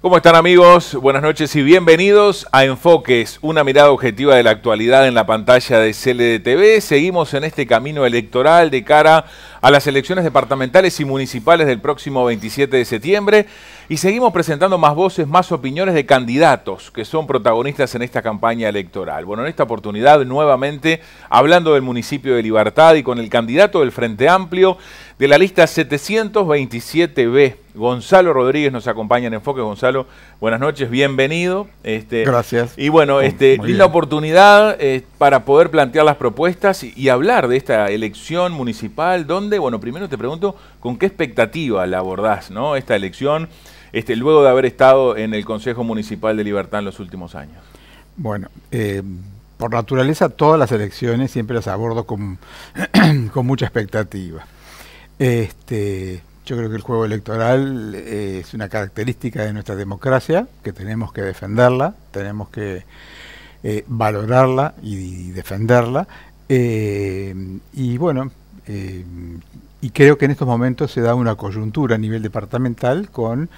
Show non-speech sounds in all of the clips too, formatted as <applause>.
¿Cómo están amigos? Buenas noches y bienvenidos a Enfoques, una mirada objetiva de la actualidad en la pantalla de CLDTV. Seguimos en este camino electoral de cara a las elecciones departamentales y municipales del próximo 27 de septiembre. Y seguimos presentando más voces, más opiniones de candidatos que son protagonistas en esta campaña electoral. Bueno, en esta oportunidad nuevamente hablando del municipio de Libertad y con el candidato del Frente Amplio de la lista 727B, Gonzalo Rodríguez nos acompaña en Enfoque. Gonzalo, buenas noches, bienvenido. Este, Gracias. Y bueno, oh, este, la oportunidad eh, para poder plantear las propuestas y, y hablar de esta elección municipal, donde, bueno, primero te pregunto, ¿con qué expectativa la abordás, no? Esta elección este, luego de haber estado en el Consejo Municipal de Libertad en los últimos años? Bueno, eh, por naturaleza todas las elecciones siempre las abordo con, <clears throat> mucha expectativa. Este, yo creo que el juego electoral eh, es una característica de nuestra democracia, que tenemos que defenderla, tenemos que eh, valorarla y, defenderla. y bueno, y creo que en estos momentos se da una coyuntura a nivel departamental con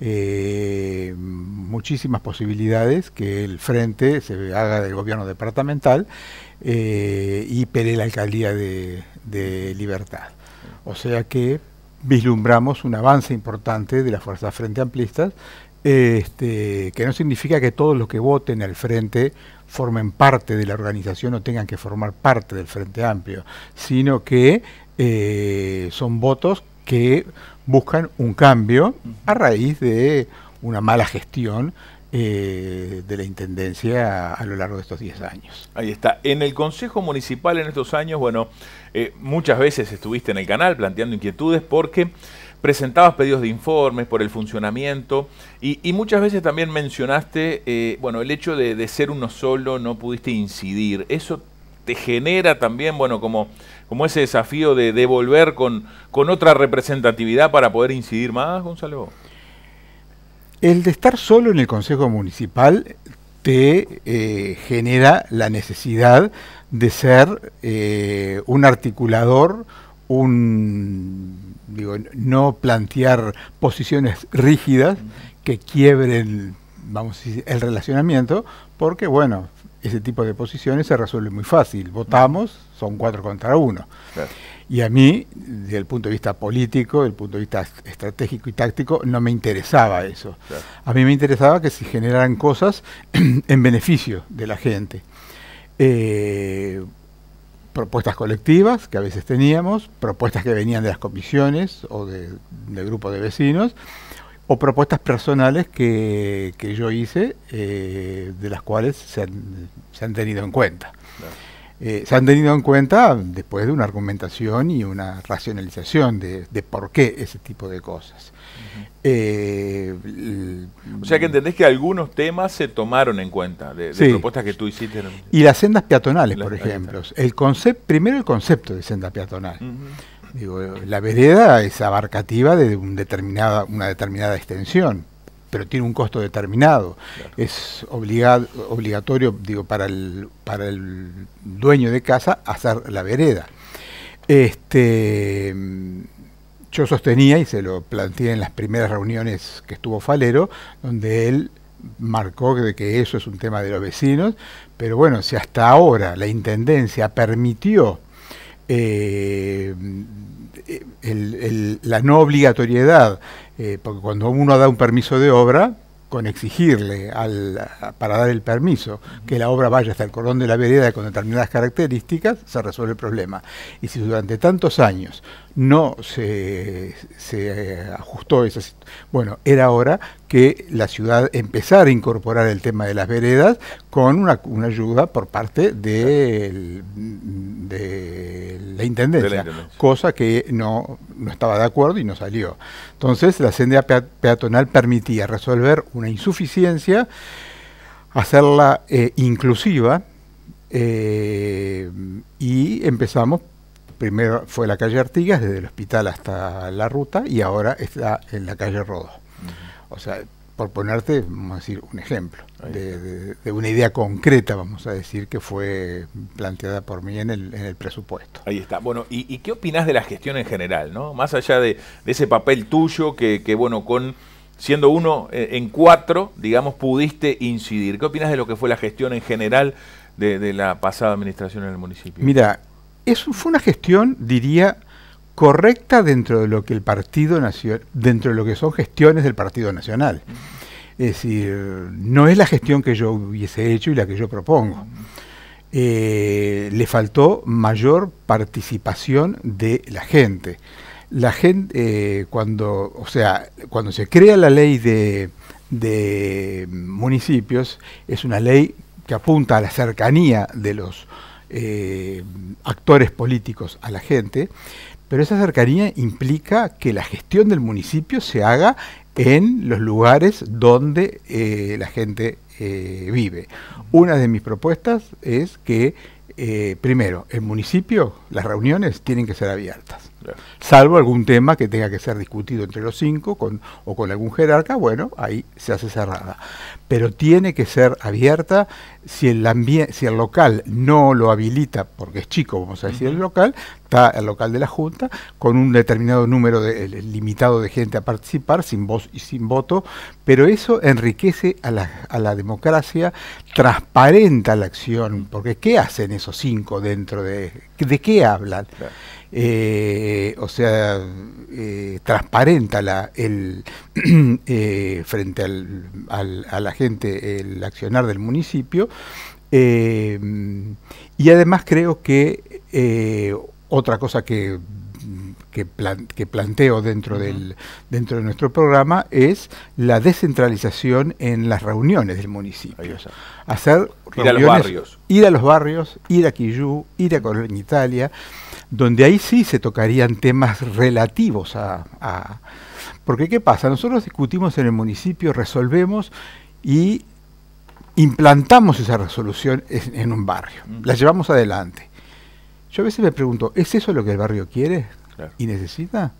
eh, muchísimas posibilidades que el frente se haga del gobierno departamental eh, y pelee la alcaldía de, Libertad. O sea que vislumbramos un avance importante de las fuerzas frente amplistas este, que no significa que todos los que voten al frente formen parte de la organización o tengan que formar parte del Frente Amplio, sino que eh, son votos que buscan un cambio a raíz de una mala gestión eh, de la Intendencia a lo largo de estos 10 años. Ahí está. En el Consejo Municipal en estos años, bueno, eh, muchas veces estuviste en el canal planteando inquietudes porque presentabas pedidos de informes por el funcionamiento y, muchas veces también mencionaste, bueno, el hecho de, ser uno solo, no pudiste incidir. ¿Eso te genera también, bueno, como, como ese desafío de devolver con, con otra representatividad para poder incidir más, Gonzalo? El de estar solo en el Consejo Municipal te eh, genera la necesidad de ser eh, un articulador, un digo, no plantear posiciones rígidas que quiebren vamos el relacionamiento, porque bueno, ese tipo de posiciones se resuelve muy fácil. Votamos, son cuatro contra uno. Y a mí, desde el punto de vista político, desde el punto de vista estratégico y táctico, no me interesaba eso. A mí me interesaba que se generaran cosas <clears throat> en beneficio de la gente. Eh, propuestas colectivas que a veces teníamos, propuestas que venían de las comisiones o de, del grupo de vecinos, o propuestas personales que, que yo hice, eh, de las cuales se han, se han tenido en cuenta. Eh, se han tenido en cuenta después de una argumentación y una racionalización de, de por qué ese tipo de cosas. Eh, o sea que entendés que algunos temas se tomaron en cuenta de, propuestas que tú hiciste. Y las sendas peatonales, por ejemplo. El concepto primero el concepto de senda peatonal la vereda es abarcativa de un determinada, una determinada extensión, pero tiene un costo determinado. Es obligado, obligatorio digo, para, el, para el dueño de casa hacer la vereda. Este, yo sostenía, y se lo planteé en las primeras reuniones que estuvo Falero, donde él marcó que eso es un tema de los vecinos, pero bueno, si hasta ahora la Intendencia permitió eh, la no obligatoriedad, eh, porque cuando uno da un permiso de obra, con exigirle para dar el permiso que la obra vaya hasta el cordón de la vereda con determinadas características, se resuelve el problema. Y si durante tantos años no se, eh, ajustó esa bueno, era hora que la ciudad empezara a incorporar el tema de las veredas con una, ayuda por parte de, la intendencia, cosa que no, estaba de acuerdo y no salió. Entonces la senda peatonal permitía resolver una insuficiencia, hacerla eh, inclusiva eh, y empezamos, primero fue la calle Artigas, desde el hospital hasta la ruta y ahora está en la calle Rodó. O sea, por ponerte, vamos a decir, un ejemplo de, una idea concreta, vamos a decir, que fue planteada por mí en el, en el presupuesto. Ahí está. Bueno, ¿y, qué opinas de la gestión en general, no? Más allá de, ese papel tuyo que, bueno, con siendo uno eh, en cuatro, digamos, pudiste incidir. ¿Qué opinas de lo que fue la gestión en general de, de la pasada administración en el municipio? Mira, eso fue una gestión, diría, correcta dentro de lo que el Partido dentro de lo que son gestiones del Partido Nacional. Es decir, no es la gestión que yo hubiese hecho y la que yo propongo. Eh, le faltó mayor participación de la gente. La gente, eh, cuando, o sea, cuando se crea la ley de, municipios, es una ley que apunta a la cercanía de los eh, actores políticos a la gente, pero esa cercanía implica que la gestión del municipio se haga en los lugares donde eh, la gente eh, vive. Una de mis propuestas es que, eh, primero, el municipio, las reuniones tienen que ser abiertas. Salvo algún tema que tenga que ser discutido entre los cinco con, o con algún jerarca, bueno, ahí se hace cerrada. Pero tiene que ser abierta si el, si el local no lo habilita, porque es chico, vamos a decir, el local, está el local de la Junta, con un determinado número limitado de gente a participar, sin voz y sin voto, pero eso enriquece a la, a la democracia, transparenta la acción, porque ¿qué hacen esos cinco dentro de... ¿De qué hablan? Eh, o sea, eh, transparenta la, el, <clears throat> eh, frente al, al, a la gente el accionar del municipio. y además creo que otra cosa que, que, planteo dentro, del, dentro de nuestro programa es la descentralización en las reuniones del municipio. Hacer ir a los barrios. Ir a los barrios, ir a Quillú, ir a Colonia Italia donde ahí sí se tocarían temas relativos a, Porque ¿qué pasa? Nosotros discutimos en el municipio, resolvemos y implantamos esa resolución en, un barrio, mm. la llevamos adelante. Yo a veces me pregunto, ¿es eso lo que el barrio quiere y necesita?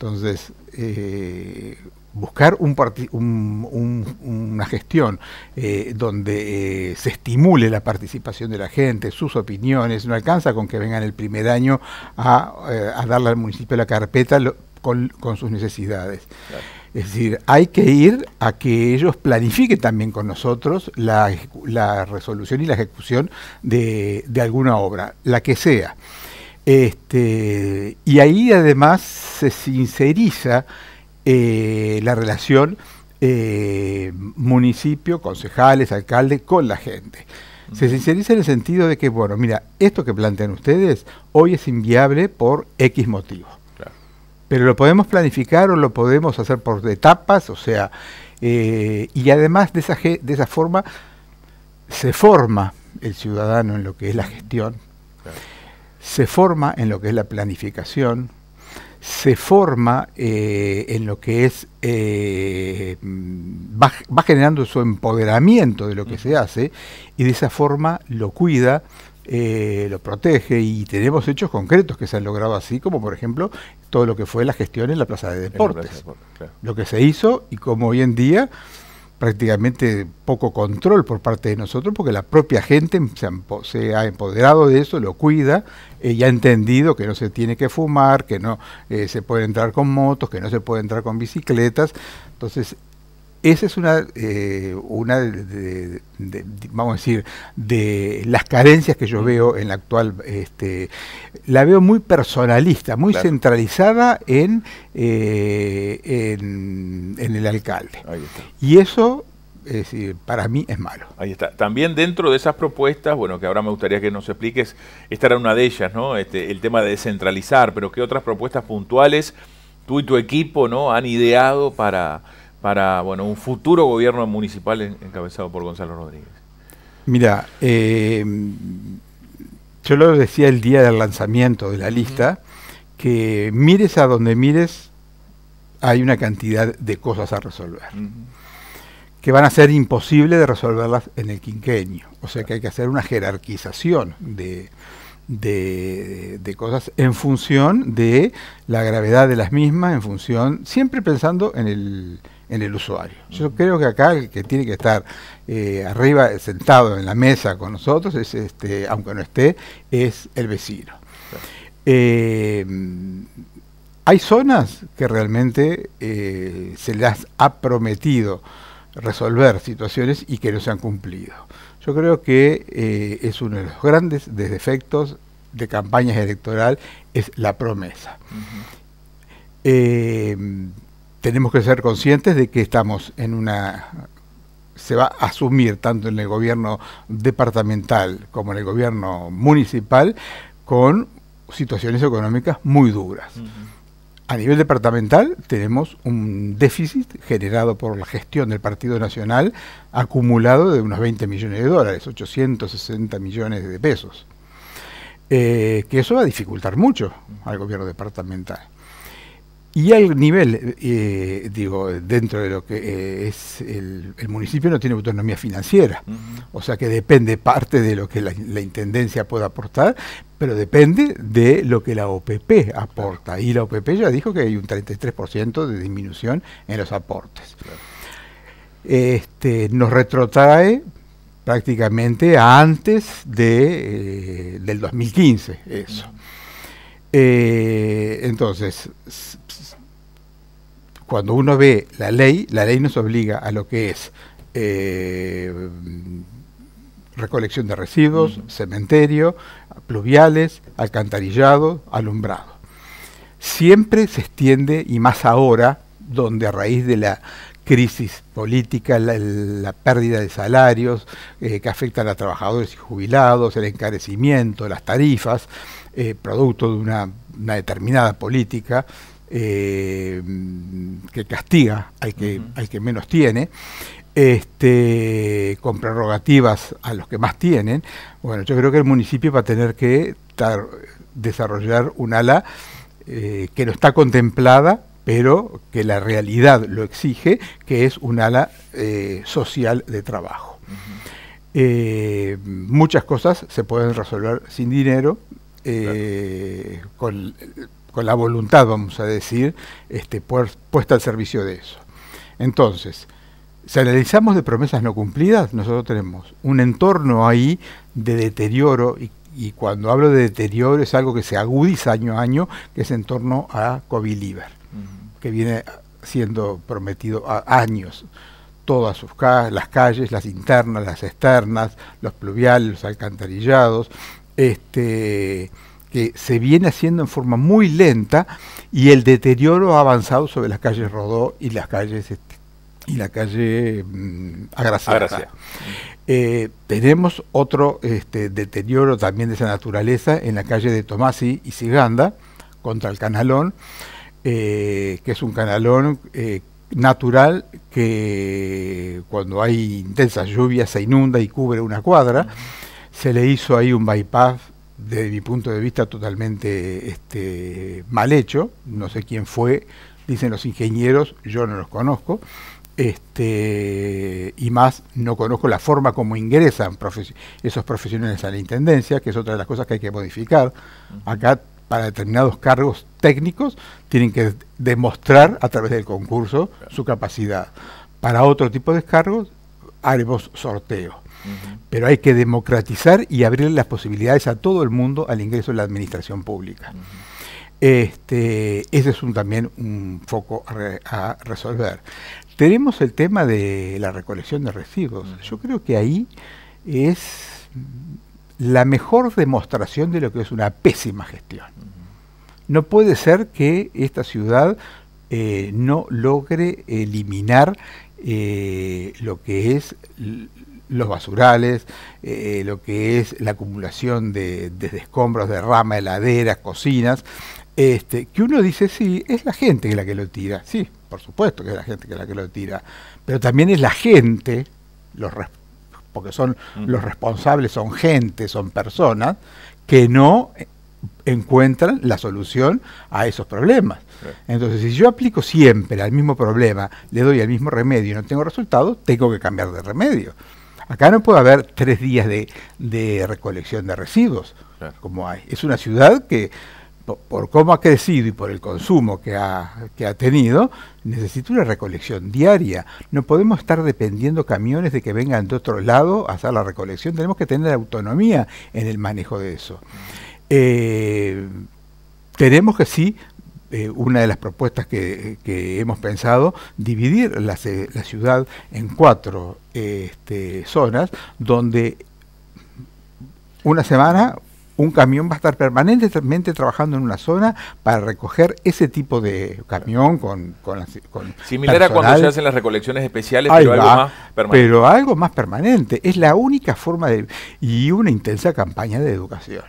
Entonces, eh, buscar una gestión eh, donde eh, se estimule la participación de la gente, sus opiniones, no alcanza con que vengan el primer año a, darle al municipio la carpeta con, sus necesidades. Es decir, hay que ir a que ellos planifiquen también con nosotros la, resolución y la ejecución de alguna obra, la que sea. Este, y ahí además se sinceriza eh, la relación eh, municipio, concejales, alcalde, con la gente. Se sinceriza en el sentido de que, bueno, mira, esto que plantean ustedes hoy es inviable por X motivo. Pero lo podemos planificar o lo podemos hacer por etapas, o sea, eh, y además de esa, de esa forma se forma el ciudadano en lo que es la gestión se forma en lo que es la planificación, se forma eh, en lo que es, eh, va, generando su empoderamiento de lo que se hace y de esa forma lo cuida, eh, lo protege y tenemos hechos concretos que se han logrado así, como por ejemplo todo lo que fue la gestión en la Plaza de Deportes, lo que se hizo y como hoy en día prácticamente poco control por parte de nosotros, porque la propia gente se, ha empoderado de eso, lo cuida, ella y ha entendido que no se tiene que fumar, que no eh, se puede entrar con motos, que no se puede entrar con bicicletas. Entonces, esa es una, eh, una de, vamos a decir, de las carencias que yo mm. veo en la actual, este, la veo muy personalista, muy centralizada eh, en, en, el alcalde. Y eso, para mí es malo. Ahí está. También dentro de esas propuestas, bueno, que ahora me gustaría que nos expliques, esta era una de ellas, ¿no? Este, el tema de descentralizar, pero ¿qué otras propuestas puntuales tú y tu equipo, ¿no? Han ideado para para bueno, un futuro gobierno municipal encabezado por Gonzalo Rodríguez? Mira, eh, yo lo decía el día del lanzamiento de la lista, que mires a donde mires, hay una cantidad de cosas a resolver, que van a ser imposibles de resolverlas en el quinquenio. O sea que hay que hacer una jerarquización de, de, cosas en función de la gravedad de las mismas, en función, siempre pensando en el, en el usuario. Yo creo que acá el que tiene que estar eh, arriba, sentado en la mesa con nosotros, es este, aunque no esté, es el vecino. Eh, hay zonas que realmente eh, se las ha prometido resolver situaciones y que no se han cumplido. Yo creo que es uno de los grandes defectos de campañas electorales es la promesa tenemos que ser conscientes de que estamos en una se va a asumir tanto en el gobierno departamental como en el gobierno municipal con situaciones económicas muy duras. A nivel departamental tenemos un déficit generado por la gestión del Partido Nacional acumulado de unos 20 millones de dólares, 860 millones de pesos, eh, que eso va a dificultar mucho al gobierno departamental. Y al nivel, eh, eh, digo, dentro de lo que eh, es el, municipio no tiene autonomía financiera, o sea que depende parte de lo que la, Intendencia pueda aportar, pero depende de lo que la OPP aporta. Y la OPP ya dijo que hay un 33% de disminución en los aportes. Este, nos retrotrae prácticamente antes de, del 2015 eso. Eh, entonces, cuando uno ve la ley, la ley nos obliga a lo que es eh, recolección de residuos, cementerio, pluviales, alcantarillado, alumbrado. Siempre se extiende, y más ahora, donde a raíz de la crisis política, la, pérdida de salarios eh, que afectan a trabajadores y jubilados, el encarecimiento, las tarifas, eh, producto de una, determinada política eh, que castiga al que, que menos tiene, este, con prerrogativas a los que más tienen. Bueno, yo creo que el municipio va a tener que desarrollar un ala que no está contemplada pero que la realidad lo exige, que es un ala eh, social de trabajo. Eh, muchas cosas se pueden resolver sin dinero, eh, con, la voluntad, vamos a decir, este, puesta al servicio de eso. Entonces, si analizamos de promesas no cumplidas, nosotros tenemos un entorno ahí de deterioro y cuando hablo de deterioro es algo que se agudiza año a año, que es en torno a covid COVID-Liber que viene siendo prometido a años. Todas sus las calles, las internas, las externas, los pluviales, los alcantarillados, este, que se viene haciendo en forma muy lenta y el deterioro ha avanzado sobre las calles Rodó y las calles este, y la calle mm, eh, tenemos otro este, deterioro también de esa naturaleza en la calle de Tomasi y Siganda, contra el Canalón, eh, que es un canalón eh, natural que cuando hay intensas lluvias se inunda y cubre una cuadra. Se le hizo ahí un bypass, desde mi punto de vista, totalmente este, mal hecho. No sé quién fue, dicen los ingenieros, yo no los conozco. Este, y más, no conozco la forma como ingresan esos profesionales a la Intendencia, que es otra de las cosas que hay que modificar. Acá para determinados cargos técnicos tienen que demostrar a través del concurso su capacidad. Para otro tipo de cargos haremos sorteo. Pero hay que democratizar y abrir las posibilidades a todo el mundo al ingreso de la administración pública. Este, ese es también un foco a, resolver. Tenemos el tema de la recolección de residuos. Yo creo que ahí es la mejor demostración de lo que es una pésima gestión. No puede ser que esta ciudad eh, no logre eliminar eh, lo que es los basurales, eh, lo que es la acumulación de, de, de escombros, de rama, heladeras, cocinas, este, que uno dice, sí, es la gente la que lo tira, sí, por supuesto que es la gente que la que lo tira, pero también es la gente, los, que son los responsables, son gente, son personas, que no encuentran la solución a esos problemas. Entonces, si yo aplico siempre al mismo problema, le doy el mismo remedio y no tengo resultado, tengo que cambiar de remedio. Acá no puede haber tres días de, recolección de residuos, como hay. Es una ciudad que por, cómo ha crecido y por el consumo que ha, ha tenido, necesita una recolección diaria. No podemos estar dependiendo camiones de que vengan de otro lado a hacer la recolección. Tenemos que tener autonomía en el manejo de eso. Eh, tenemos que sí eh, una de las propuestas que, hemos pensado, dividir la, ciudad en cuatro este, zonas donde una semana un camión va a estar permanentemente trabajando en una zona para recoger ese tipo de camión con... con, Similar a cuando se hacen las recolecciones especiales, pero algo más permanente. Es la única forma de... Y una intensa campaña de educación.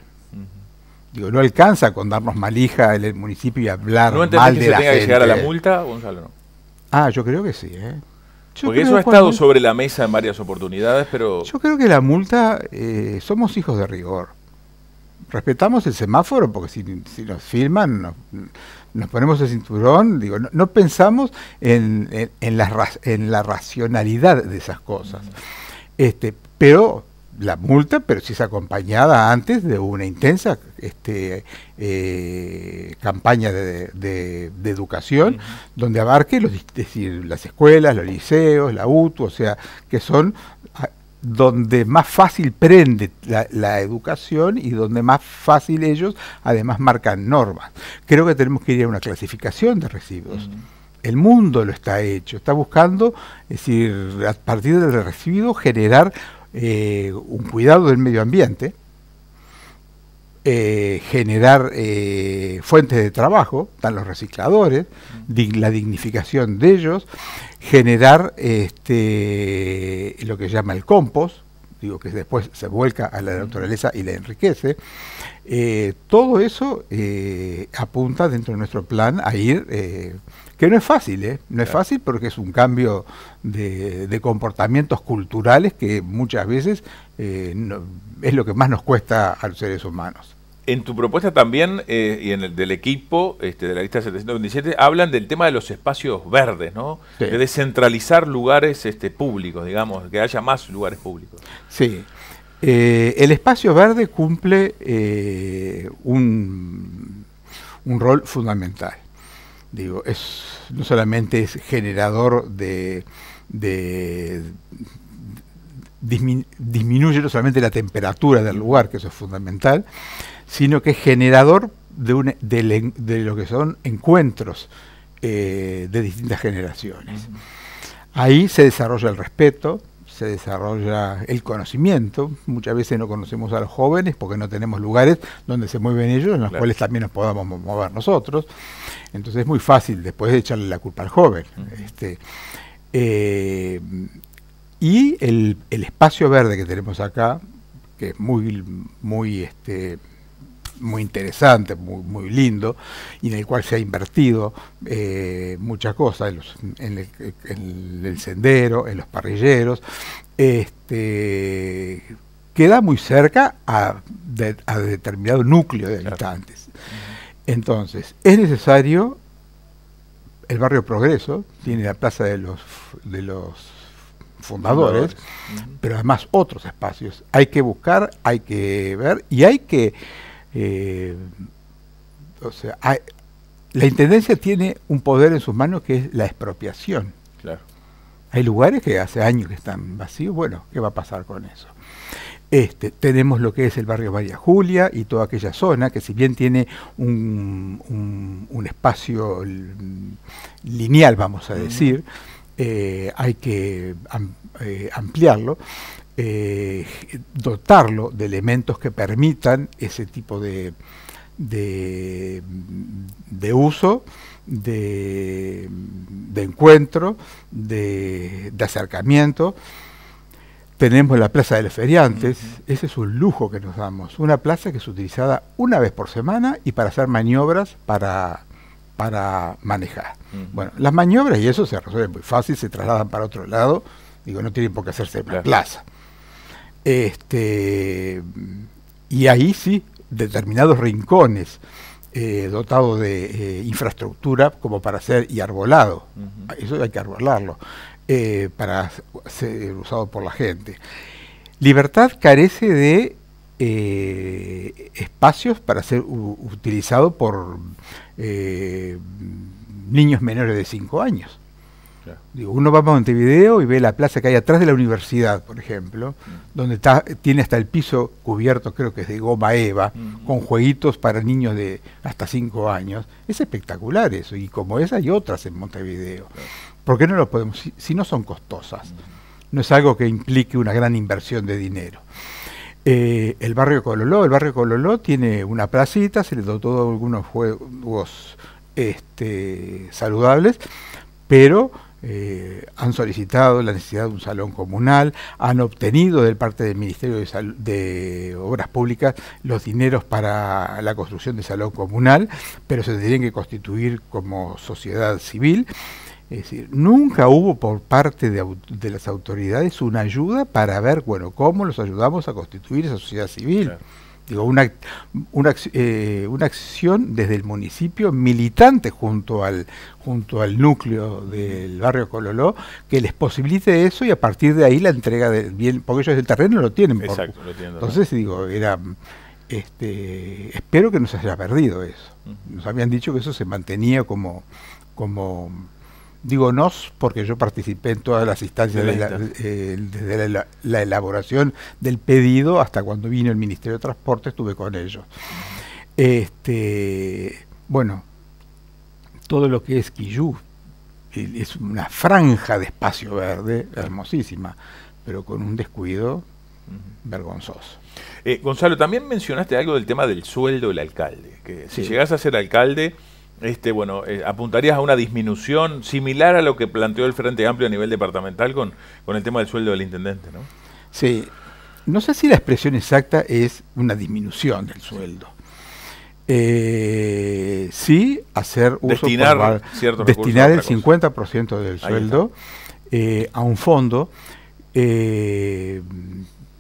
Digo, no alcanza con darnos malija en el municipio y hablar ¿No mal que se tenga que llegar a la multa, Gonzalo? Ah, yo creo que sí, ¿eh? Porque eso ha estado sobre la mesa en varias oportunidades, pero... Yo creo que la multa, eh, somos hijos de rigor respetamos el semáforo porque si, nos filman nos, ponemos el cinturón, digo, no, pensamos en, en, la, racionalidad de esas cosas. Este, pero la multa, pero si es acompañada antes de una intensa este, eh, campaña de, educación, donde abarque los, las escuelas, los liceos, la UTU, o sea, que son ah, donde más fácil prende la, educación y donde más fácil ellos además marcan normas. Creo que tenemos que ir a una clasificación de residuos. Mm. El mundo lo está hecho, está buscando, es decir, a partir del residuo generar eh, un cuidado del medio ambiente, eh, generar eh, fuentes de trabajo, están los recicladores, mm. la dignificación de ellos, generar este, lo que se llama el compost, digo, que después se vuelca a la naturaleza y la enriquece, eh, todo eso eh, apunta dentro de nuestro plan a ir, eh, que no es fácil, no es fácil porque es un cambio de, comportamientos culturales que muchas veces es lo que más nos cuesta a los seres humanos. En tu propuesta también, eh, y en el del equipo este, de la lista 727, hablan del tema de los espacios verdes, ¿no? De descentralizar lugares este, públicos, digamos, que haya más lugares públicos. Sí. Eh, el espacio verde cumple eh, un, rol fundamental. Digo, no solamente es generador de, disminuye no solamente la temperatura del lugar, que eso es fundamental, sino que es generador de, de, lo que son encuentros eh, de distintas generaciones. Ahí se desarrolla el respeto, se desarrolla el conocimiento. Muchas veces no conocemos a los jóvenes porque no tenemos lugares donde se mueven ellos, en los cuales también nos podamos mover nosotros. Entonces es muy fácil después de echarle la culpa al joven. este, eh, y el, espacio verde que tenemos acá, que es muy, muy este, muy interesante, muy, lindo, y en el cual se ha invertido eh, muchas cosas, en, el, sendero, en los parrilleros, este, queda muy cerca a, determinado núcleo de habitantes. Entonces, es necesario, el barrio Progreso tiene la plaza de los, fundadores. pero además otros espacios. Hay que buscar, hay que ver y hay que eh, o sea, la Intendencia tiene un poder en sus manos que es la expropiación. Hay lugares que hace años que están vacíos, bueno, ¿qué va a pasar con eso? Este, tenemos lo que es el barrio María Julia y toda aquella zona que si bien tiene un, espacio lineal, vamos a decir, eh, hay que eh, ampliarlo. Eh, dotarlo de elementos que permitan ese tipo de, uso, de, encuentro, de, acercamiento. Tenemos la Plaza de los Feriantes, ese es un lujo que nos damos, una plaza que es utilizada una vez por semana y para hacer maniobras para, para manejar. Bueno, las maniobras y eso se resuelve muy fácil, se trasladan para otro lado, digo, no tienen por qué hacerse en la plaza. Este, y ahí sí, determinados rincones eh, dotados de eh, infraestructura como para ser y arbolado. Eso hay que arbolarlo eh, para ser usado por la gente. Libertad carece de espacios para ser utilizado por niños menores de 5 años uno va a Montevideo y ve la plaza que hay atrás de la universidad, por ejemplo, mm. donde tiene hasta el piso cubierto, creo que es de goma eva, mm. con jueguitos para niños de hasta 5 años. Es espectacular eso, y como esa hay otras en Montevideo. ¿Por qué no lo podemos? Si, no son costosas, mm. no es algo que implique una gran inversión de dinero. Eh, el barrio Cololó, el barrio Cololó tiene una placita, se le dotó algunos juegos este, saludables, pero eh, han solicitado la necesidad de un salón comunal, han obtenido del parte del Ministerio de, Obras Públicas los dineros para la construcción de salón comunal, pero se tendrían que constituir como sociedad civil. Es decir, nunca hubo por parte de, las autoridades una ayuda para ver, bueno, cómo los ayudamos a constituir esa sociedad civil digo, una, eh, una, acción desde el municipio militante junto al, junto al núcleo del barrio Cololó que les posibilite eso y a partir de ahí la entrega del bien, porque ellos el terreno lo tienen. Exacto, lo tienen. Entonces, digo, era... Este, espero que no se haya perdido eso. Nos habían dicho que eso se mantenía como, como digo nos porque yo participé en todas las instancias de la, eh, desde la, elaboración del pedido hasta cuando vino el Ministerio de Transporte estuve con ellos este bueno todo lo que es Quillú es una franja de espacio verde hermosísima pero con un descuido vergonzoso eh, Gonzalo también mencionaste algo del tema del sueldo del alcalde que si llegas a ser alcalde este, bueno, eh, apuntarías a una disminución similar a lo que planteó el Frente Amplio a nivel departamental con, el tema del sueldo del intendente, ¿no? Sí, no sé si la expresión exacta es una disminución del sueldo. Eh, sí, hacer uso destinar, por, destinar el 50% del sueldo eh, a un fondo.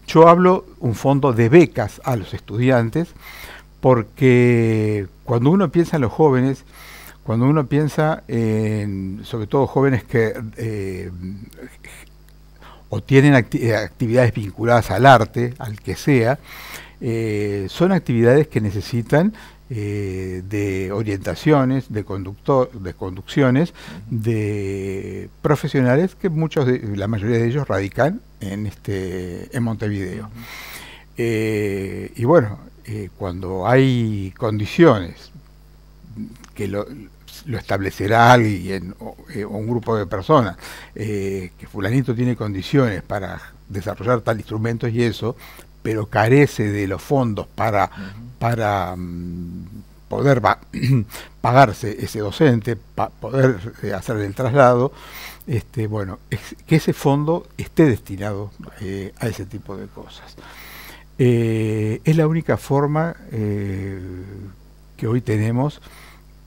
yo hablo un fondo de becas a los estudiantes porque cuando uno piensa en los jóvenes, cuando uno piensa en, sobre todo jóvenes que eh, o tienen eh, actividades vinculadas al arte, al que sea, eh, son actividades que necesitan de orientaciones, de, conductor, de conducciones, de profesionales que muchos la mayoría de ellos radican en, este, en Montevideo. y bueno, eh, cuando hay condiciones que lo, establecerá alguien eh, o, un grupo de personas, eh, que fulanito tiene condiciones para desarrollar tal instrumento y eso, pero carece de los fondos para, mm, poder <clears throat> pagarse ese docente, para poder hacer el traslado, este, bueno, que ese fondo esté destinado a ese tipo de cosas. Eh, es la única forma eh, que hoy tenemos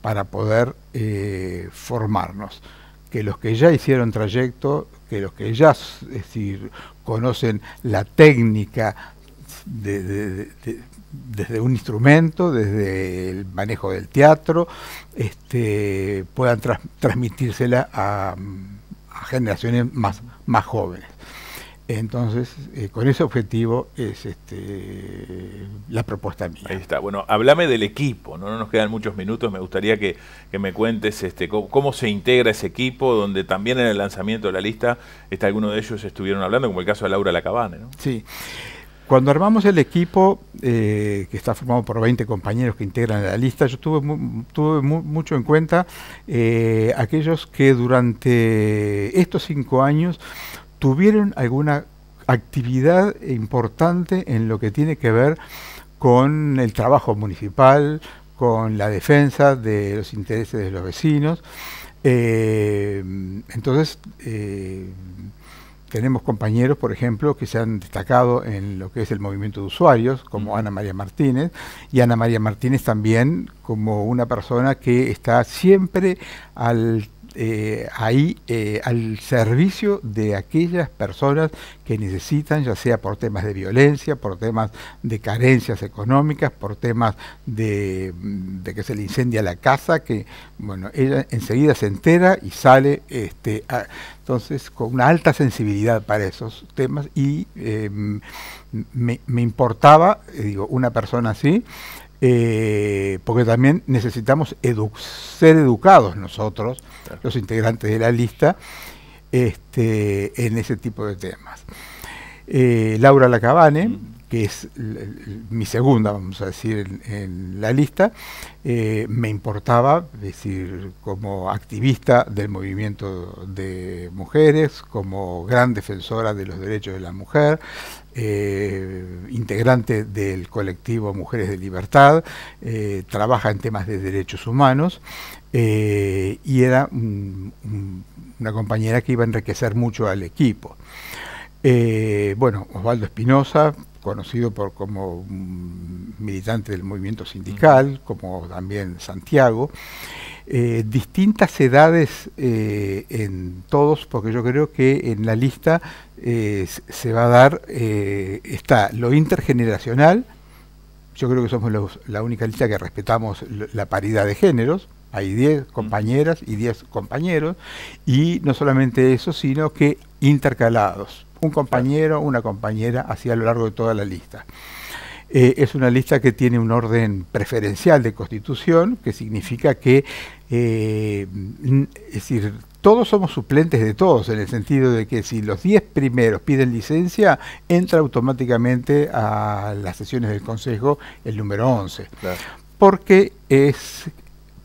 para poder eh, formarnos. Que los que ya hicieron trayecto, que los que ya decir, conocen la técnica desde un instrumento, desde el manejo del teatro, este, puedan transmitírsela a, a generaciones más, más jóvenes. Entonces, eh, con ese objetivo es este, la propuesta mía. Ahí está. Bueno, háblame del equipo, ¿no? nos quedan muchos minutos. Me gustaría que, me cuentes este, cómo, se integra ese equipo, donde también en el lanzamiento de la lista está de ellos estuvieron hablando, como el caso de Laura Lacabane. ¿no? Sí. Cuando armamos el equipo, eh, que está formado por 20 compañeros que integran la lista, yo tuve, tuve mucho en cuenta eh, aquellos que durante estos cinco años tuvieron alguna actividad importante en lo que tiene que ver con el trabajo municipal, con la defensa de los intereses de los vecinos. Eh, entonces, eh, tenemos compañeros, por ejemplo, que se han destacado en lo que es el movimiento de usuarios, como Ana María Martínez, y Ana María Martínez también como una persona que está siempre al eh, ahí eh, al servicio de aquellas personas que necesitan, ya sea por temas de violencia, por temas de carencias económicas, por temas de, que se le incendia la casa, que bueno, ella enseguida se entera y sale este, entonces con una alta sensibilidad para esos temas y em, me, importaba, eh, digo, una persona así, eh, porque también necesitamos ser educados nosotros, los integrantes de la lista, este, en ese tipo de temas. Eh, Laura Lacabane, mm que es mi segunda, vamos a decir, en, la lista, eh, me importaba, es decir, como activista del movimiento de mujeres, como gran defensora de los derechos de la mujer, eh, integrante del colectivo Mujeres de Libertad, eh, trabaja en temas de derechos humanos y era una compañera que iba a enriquecer mucho al equipo. bueno, Osvaldo Espinosa, conocido por, como mm, militante del movimiento sindical, como también Santiago, eh, distintas edades eh, en todos, porque yo creo que en la lista eh, se va a dar, está lo intergeneracional, yo creo que somos la única lista que respetamos la paridad de géneros, hay 10 compañeras y 10 compañeros, y no solamente eso, sino que intercalados un compañero, una compañera, así a lo largo de toda la lista. Eh, es una lista que tiene un orden preferencial de constitución, que significa que, eh, es decir, todos somos suplentes de todos, en el sentido de que si los 10 primeros piden licencia, entra automáticamente a las sesiones del Consejo el número 11. Porque es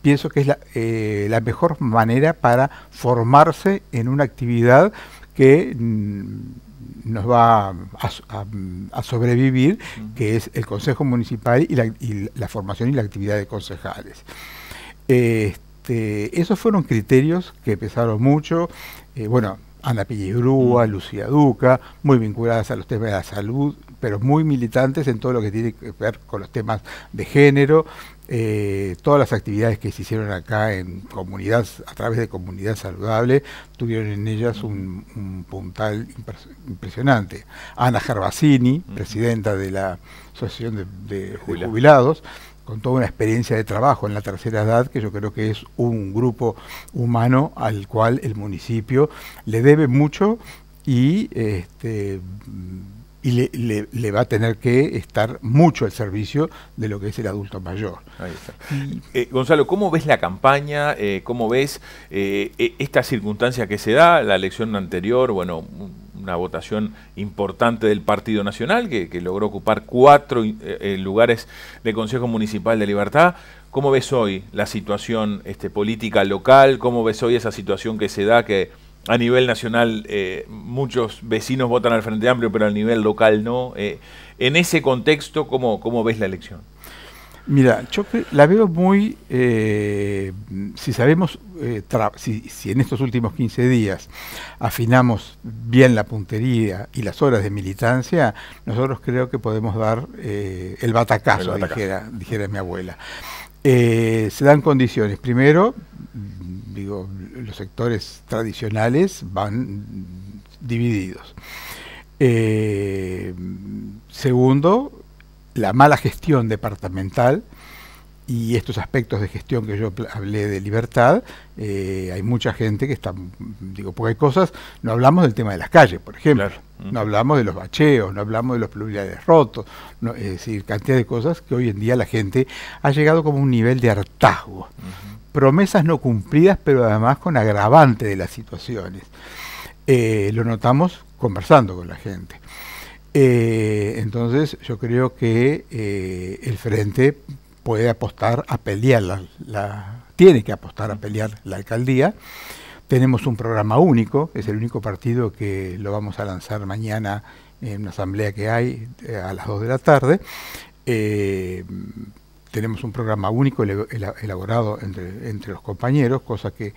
pienso que es eh, la, mejor manera para formarse en una actividad que nos va a, sobrevivir, que es el Consejo Municipal y la, formación y la actividad de concejales. Este, esos fueron criterios que pesaron mucho. Eh, bueno, Ana Pellegrúa, Lucía Duca, muy vinculadas a los temas de la salud, pero muy militantes en todo lo que tiene que ver con los temas de género, eh, todas las actividades que se hicieron acá en comunidades a través de comunidad saludable, tuvieron en ellas un, puntal impresionante. Ana Gervasini, presidenta de la Asociación de, de Jubilados, con toda una experiencia de trabajo en la tercera edad, que yo creo que es un grupo humano al cual el municipio le debe mucho y este, y le, va a tener que estar mucho al servicio de lo que es el adulto mayor. Eh, Gonzalo, ¿cómo ves la campaña? Eh, ¿Cómo ves eh, e, esta circunstancia que se da? La elección anterior, bueno, una votación importante del Partido Nacional que, logró ocupar cuatro lugares de Consejo Municipal de Libertad. ¿Cómo ves hoy la situación este, política local? ¿Cómo ves hoy esa situación que se da que a nivel nacional eh, muchos vecinos votan al Frente Amplio, pero a nivel local no. Eh, en ese contexto, ¿cómo, ¿cómo, ves la elección? Mira, yo la veo muy, eh, si sabemos, si, en estos últimos 15 días afinamos bien la puntería y las horas de militancia, nosotros creo que podemos dar el batacazo, dijera, mi abuela. se dan condiciones, primero, digo, los sectores tradicionales van divididos. Eh, segundo, la mala gestión departamental y estos aspectos de gestión que yo hablé de libertad, eh, hay mucha gente que está, digo, porque hay cosas, no hablamos del tema de las calles, por ejemplo, no hablamos de los bacheos, no hablamos de los pluviales rotos, es decir, cantidad de cosas que hoy en día la gente ha llegado como un nivel de hartazgo promesas no cumplidas, pero además con agravante de las situaciones. Eh, lo notamos conversando con la gente. Eh, entonces yo creo que eh, el frente puede apostar a pelear, la, tiene que apostar a pelear la alcaldía. Tenemos un programa único, es el único partido que lo vamos a lanzar mañana en una asamblea que hay a las 2 de la tarde tenemos un programa único elaborado entre, los compañeros, cosa que,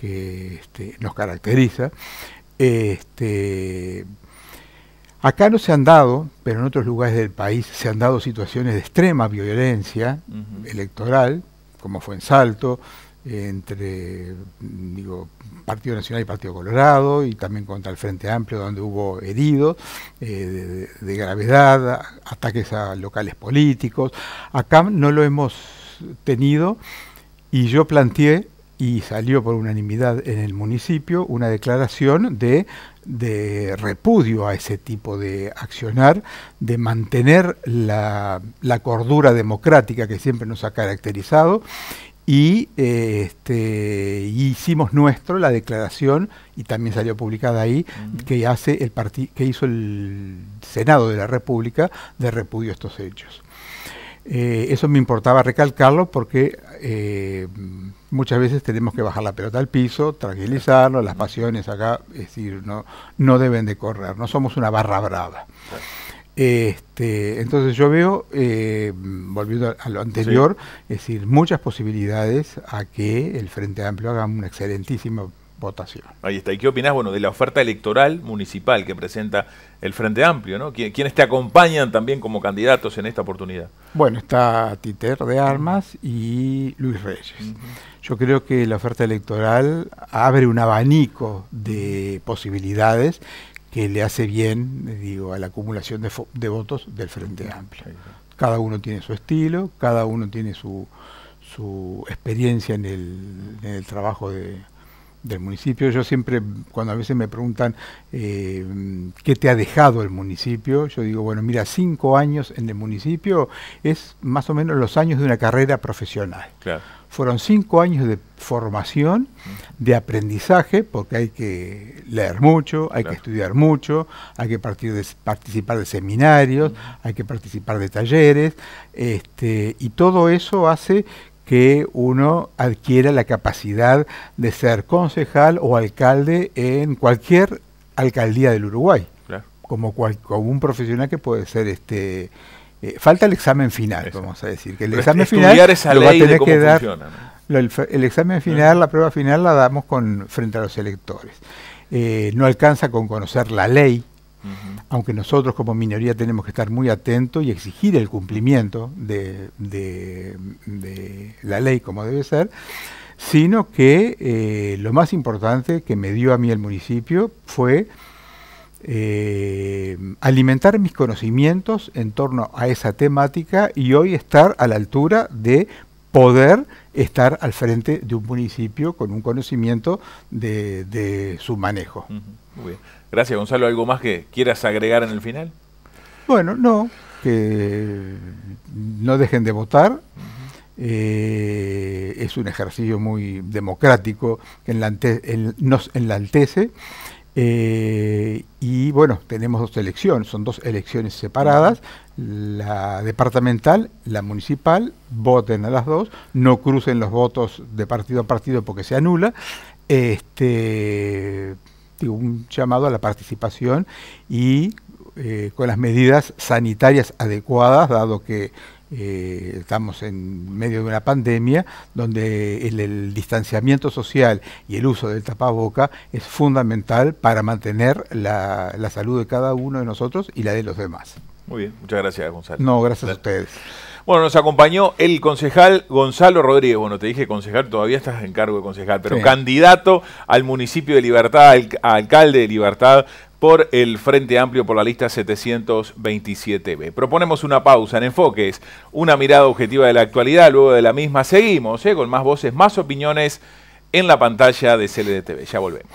este, nos caracteriza. Este, acá no se han dado, pero en otros lugares del país se han dado situaciones de extrema violencia electoral, como fue en Salto, entre digo, Partido Nacional y Partido Colorado y también contra el Frente Amplio donde hubo heridos eh, de, gravedad, ataques a locales políticos. Acá no lo hemos tenido y yo planteé y salió por unanimidad en el municipio una declaración de, repudio a ese tipo de accionar, de mantener la, la cordura democrática que siempre nos ha caracterizado y eh, este, hicimos nuestro la declaración, y también salió publicada ahí, que, hace el que hizo el Senado de la República de repudio a estos hechos. Eh, eso me importaba recalcarlo porque eh, muchas veces tenemos que bajar la pelota al piso, tranquilizarlo, las pasiones acá, es decir, no, no deben de correr, no somos una barra brava. Este, entonces yo veo, eh, volviendo a lo anterior, es decir, muchas posibilidades a que el Frente Amplio haga una excelentísima votación. Ahí está. ¿Y qué opinas, bueno, de la oferta electoral municipal que presenta el Frente Amplio? ¿no? ¿Quiénes te acompañan también como candidatos en esta oportunidad? Bueno, está Titer de Armas y Luis Reyes. Yo creo que la oferta electoral abre un abanico de posibilidades que le hace bien, eh, digo, a la acumulación de, votos del Frente Amplio. Cada uno tiene su estilo, cada uno tiene su, experiencia en el, trabajo del municipio. Yo siempre, cuando a veces me preguntan eh, qué te ha dejado el municipio, yo digo, bueno, mira, cinco años en el municipio es más o menos los años de una carrera profesional. Claro fueron cinco años de formación, de aprendizaje, porque hay que leer mucho, hay que estudiar mucho, hay que participar de seminarios, hay que participar de talleres, este, y todo eso hace que uno adquiera la capacidad de ser concejal o alcalde en cualquier alcaldía del Uruguay, como, como un profesional que puede ser este eh, falta el examen final, vamos a decir. el examen final que dar. el, examen final, la prueba final la damos con frente a los electores. Eh, no alcanza con conocer la ley, aunque nosotros como minoría tenemos que estar muy atentos y exigir el cumplimiento de, la ley como debe ser, sino que eh, lo más importante que me dio a mí el municipio fue eh, alimentar mis conocimientos en torno a esa temática y hoy estar a la altura de poder estar al frente de un municipio con un conocimiento de, su manejo. Gracias, Gonzalo. ¿Algo más que quieras agregar en el final? Bueno, no, que no dejen de votar. Eh, es un ejercicio muy democrático que en nos enlaltece eh, y bueno, tenemos dos elecciones, son dos elecciones separadas, la departamental, la municipal, voten a las dos, no crucen los votos de partido a partido porque se anula. Este, un llamado a la participación y eh, con las medidas sanitarias adecuadas, dado que eh, estamos en medio de una pandemia donde el, distanciamiento social y el uso del tapaboca es fundamental para mantener la, salud de cada uno de nosotros y la de los demás. Muy bien, muchas gracias Gonzalo. No, gracias, a ustedes. Bueno, nos acompañó el concejal Gonzalo Rodríguez. Bueno, te dije concejal, todavía estás en cargo de concejal, pero candidato al municipio de Libertad, al, alcalde de Libertad, por el Frente Amplio por la lista 727B. Proponemos una pausa en Enfoques, una mirada objetiva de la actualidad, luego de la misma seguimos eh, con más voces, más opiniones en la pantalla de CLDTV. Ya volvemos.